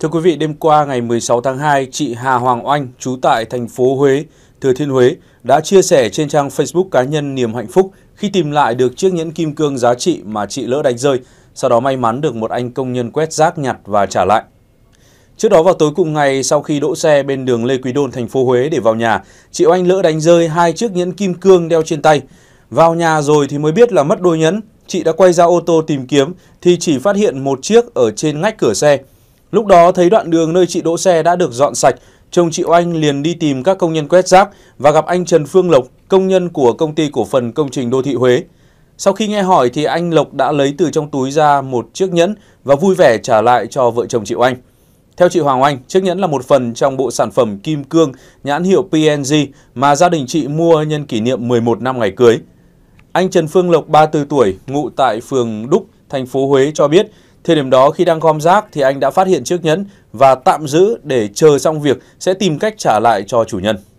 Thưa quý vị, đêm qua ngày 16 tháng 2, chị Hà Hoàng Oanh, trú tại thành phố Huế, Thừa Thiên Huế, đã chia sẻ trên trang Facebook cá nhân niềm hạnh phúc khi tìm lại được chiếc nhẫn kim cương giá trị mà chị lỡ đánh rơi, sau đó may mắn được một anh công nhân quét rác nhặt và trả lại. Trước đó vào tối cùng ngày, sau khi đỗ xe bên đường Lê Quý Đôn, thành phố Huế để vào nhà, chị Oanh lỡ đánh rơi hai chiếc nhẫn kim cương đeo trên tay. Vào nhà rồi thì mới biết là mất đôi nhẫn, chị đã quay ra ô tô tìm kiếm thì chỉ phát hiện một chiếc ở trên ngách cửa xe. Lúc đó thấy đoạn đường nơi chị đỗ xe đã được dọn sạch, chồng chị Oanh liền đi tìm các công nhân quét rác và gặp anh Trần Phương Lộc, công nhân của công ty cổ phần công trình đô thị Huế. Sau khi nghe hỏi thì anh Lộc đã lấy từ trong túi ra một chiếc nhẫn và vui vẻ trả lại cho vợ chồng chị Oanh. Theo chị Hoàng Oanh, chiếc nhẫn là một phần trong bộ sản phẩm kim cương nhãn hiệu PNG mà gia đình chị mua nhân kỷ niệm 11 năm ngày cưới. Anh Trần Phương Lộc, 34 tuổi, ngụ tại phường Đúc, thành phố Huế cho biết Thời điểm đó khi đang gom rác thì anh đã phát hiện chiếc nhẫn và tạm giữ để chờ xong việc sẽ tìm cách trả lại cho chủ nhân.